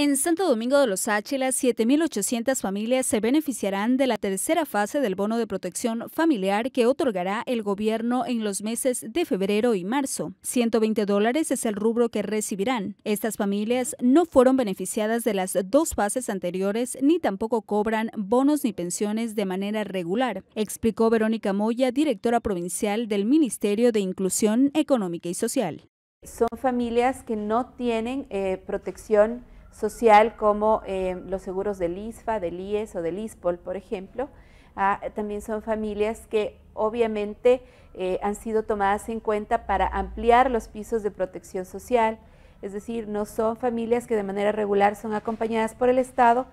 En Santo Domingo de los Áchilas, 7.800 familias se beneficiarán de la tercera fase del bono de protección familiar que otorgará el gobierno en los meses de febrero y marzo. 120 dólares es el rubro que recibirán. Estas familias no fueron beneficiadas de las dos fases anteriores ni tampoco cobran bonos ni pensiones de manera regular, explicó Verónica Moya, directora provincial del Ministerio de Inclusión Económica y Social. Son familias que no tienen eh, protección social como eh, los seguros del ISFA, del IES o del ISPOL, por ejemplo. Ah, también son familias que obviamente eh, han sido tomadas en cuenta para ampliar los pisos de protección social, es decir, no son familias que de manera regular son acompañadas por el Estado,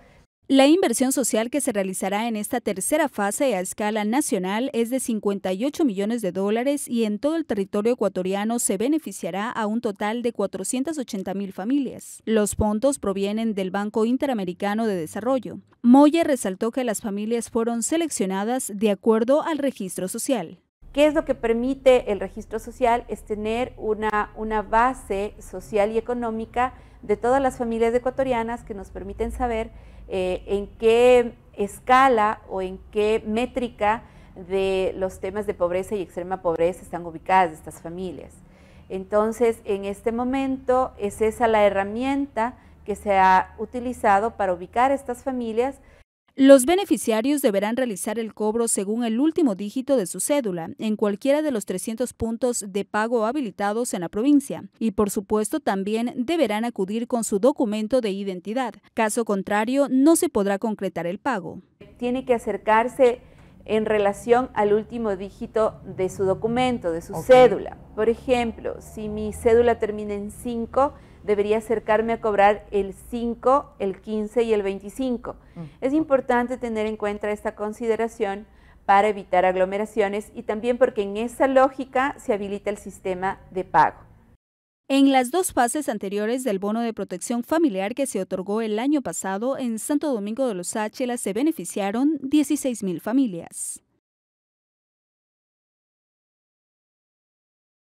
la inversión social que se realizará en esta tercera fase a escala nacional es de 58 millones de dólares y en todo el territorio ecuatoriano se beneficiará a un total de 480 mil familias. Los fondos provienen del Banco Interamericano de Desarrollo. Moya resaltó que las familias fueron seleccionadas de acuerdo al registro social. ¿Qué es lo que permite el registro social? Es tener una, base social y económica de todas las familias ecuatorianas que nos permiten saber eh, en qué escala o en qué métrica de los temas de pobreza y extrema pobreza están ubicadas estas familias. Entonces, en este momento es esa la herramienta que se ha utilizado para ubicar estas familias los beneficiarios deberán realizar el cobro según el último dígito de su cédula en cualquiera de los 300 puntos de pago habilitados en la provincia y por supuesto también deberán acudir con su documento de identidad. Caso contrario, no se podrá concretar el pago. Tiene que acercarse en relación al último dígito de su documento, de su cédula. Por ejemplo, si mi cédula termina en 5, debería acercarme a cobrar el 5, el 15 y el 25. Mm. Es importante tener en cuenta esta consideración para evitar aglomeraciones y también porque en esa lógica se habilita el sistema de pago. En las dos fases anteriores del bono de protección familiar que se otorgó el año pasado en Santo Domingo de los Áchelas se beneficiaron 16.000 familias.